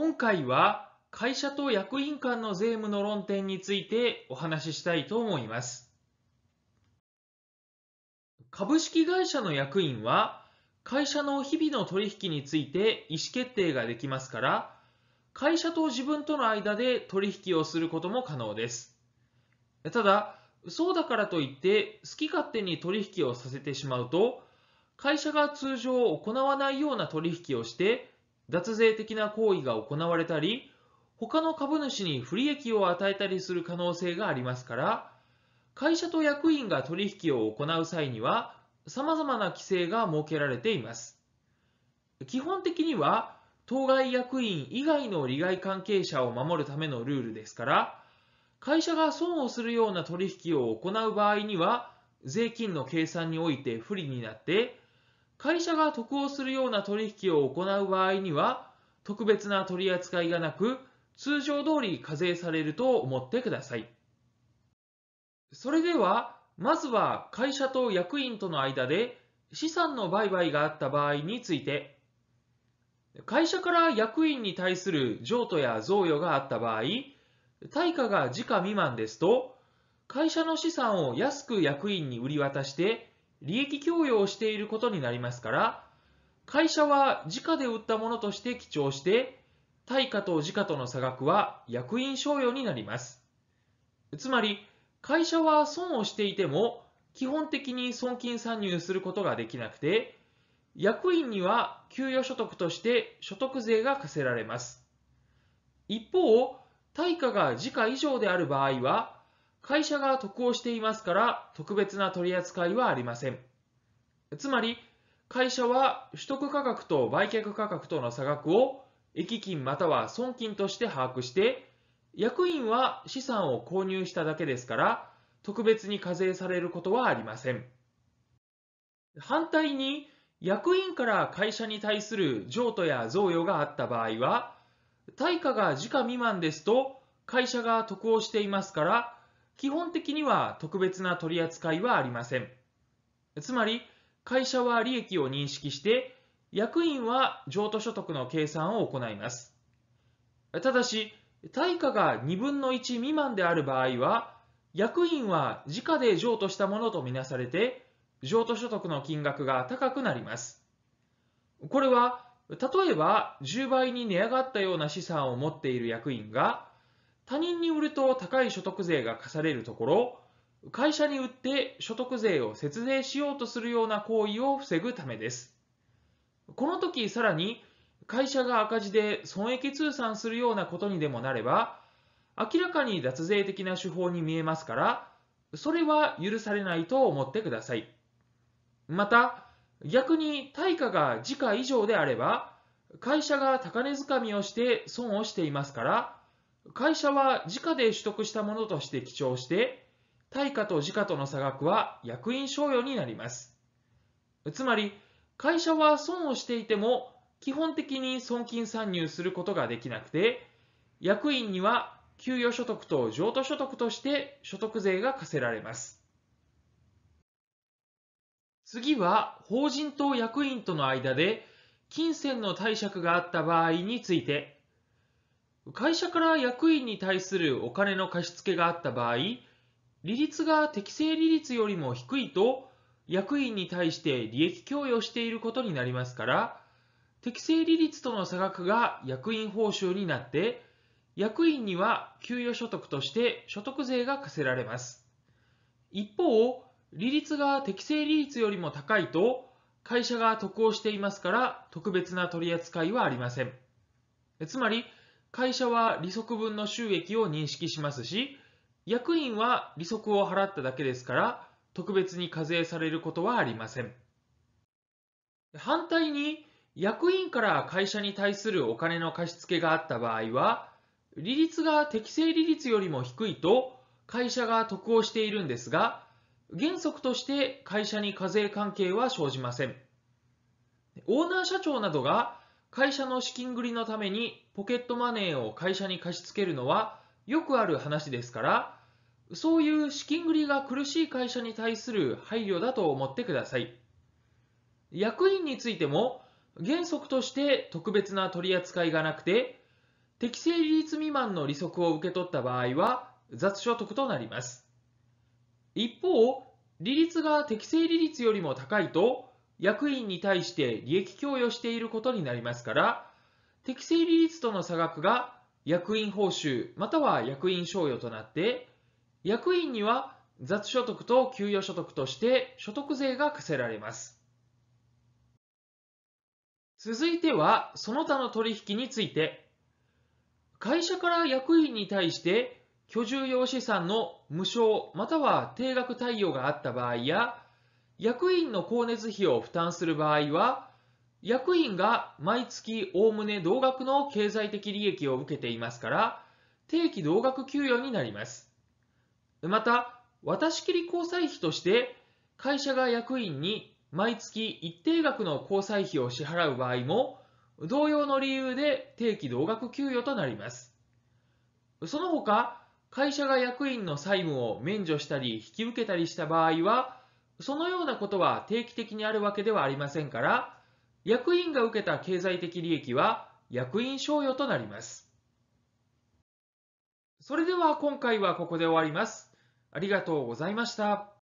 今回は会社と役員間の税務の論点についてお話ししたいと思います。株式会社の役員は会社の日々の取引について意思決定ができますから、会社と自分との間で取引をすることも可能です。ただ、そうだからといって好き勝手に取引をさせてしまうと、会社が通常行わないような取引をして脱税的な行為が行われたり、他の株主に不利益を与えたりする可能性がありますから、会社と役員が取引を行う際には、様々な規制が設けられています。基本的には、当該役員以外の利害関係者を守るためのルールですから、会社が損をするような取引を行う場合には、税金の計算において不利になって、会社が得をするような取引を行う場合には、特別な取り扱いがなく、通常通り課税されると思ってください。それでは、まずは会社と役員との間で資産の売買があった場合について、会社から役員に対する譲渡や贈与があった場合、対価が時価未満ですと、会社の資産を安く役員に売り渡して、利益供与をしていることになりますから、会社は時価で売ったものとして記帳して、対価と時価との差額は役員賞与になります。つまり、会社は損をしていても、基本的に損金参入することができなくて、役員には給与所得として所得税が課せられます。一方、対価が時価以上である場合は、会社が得をしていますから特別な取り扱いはありません。つまり、会社は取得価格と売却価格との差額を益金または損金として把握して、役員は資産を購入しただけですから、特別に課税されることはありません。反対に、役員から会社に対する譲渡や贈与があった場合は、対価が時価未満ですと、会社が得をしていますから、基本的には特別な取り扱いはありません。つまり、会社は利益を認識して、役員は譲渡所得の計算を行います。ただし、対価が2分の1未満である場合は、役員は時価で譲渡したものとみなされて、譲渡所得の金額が高くなります。これは、例えば10倍に値上がったような資産を持っている役員が、他人に売ると高い所得税が課されるところ、会社に売って所得税を節税しようとするような行為を防ぐためです。この時さらに会社が赤字で損益通算するようなことにでもなれば、明らかに脱税的な手法に見えますから、それは許されないと思ってください。また、逆に対価が時価以上であれば、会社が高値掴みをして損をしていますから、会社は時価で取得したものとして記帳して、対価と時価との差額は役員賞与になります。つまり、会社は損をしていても、基本的に損金参入することができなくて、役員には給与所得と譲渡所得として所得税が課せられます。次は、法人と役員との間で金銭の貸借があった場合について、会社から役員に対するお金の貸し付けがあった場合、利率が適正利率よりも低いと、役員に対して利益供与していることになりますから、適正利率との差額が役員報酬になって、役員には給与所得として所得税が課せられます。一方、利率が適正利率よりも高いと、会社が得をしていますから、特別な取り扱いはありません。つまり、会社は利息分の収益を認識しますし、役員は利息を払っただけですから、特別に課税されることはありません。反対に、役員から会社に対するお金の貸し付けがあった場合は、利率が適正利率よりも低いと会社が得をしているんですが、原則として会社に課税関係は生じません。オーナー社長などが会社の資金繰りのためにポケットマネーを会社に貸し付けるのはよくある話ですから、そういう資金繰りが苦しい会社に対する配慮だと思ってください。役員についても原則として特別な取り扱いがなくて、適正利率未満の利息を受け取った場合は雑所得となります。一方、利率が適正利率よりも高いと、役員に対して利益供与していることになりますから、適正利率との差額が役員報酬または役員賞与となって役員には雑所得と給与所得として所得税が課せられます続いてはその他の取引について会社から役員に対して居住用資産の無償または定額貸与があった場合や役員の光熱費を負担する場合は役員が毎月おおむね同額の経済的利益を受けていますから、定期同額給与になります。また、渡し切り交際費として、会社が役員に毎月一定額の交際費を支払う場合も、同様の理由で定期同額給与となります。その他、会社が役員の債務を免除したり引き受けたりした場合は、そのようなことは定期的にあるわけではありませんから、役員が受けた経済的利益は役員賞与となります。それでは今回はここで終わります。ありがとうございました。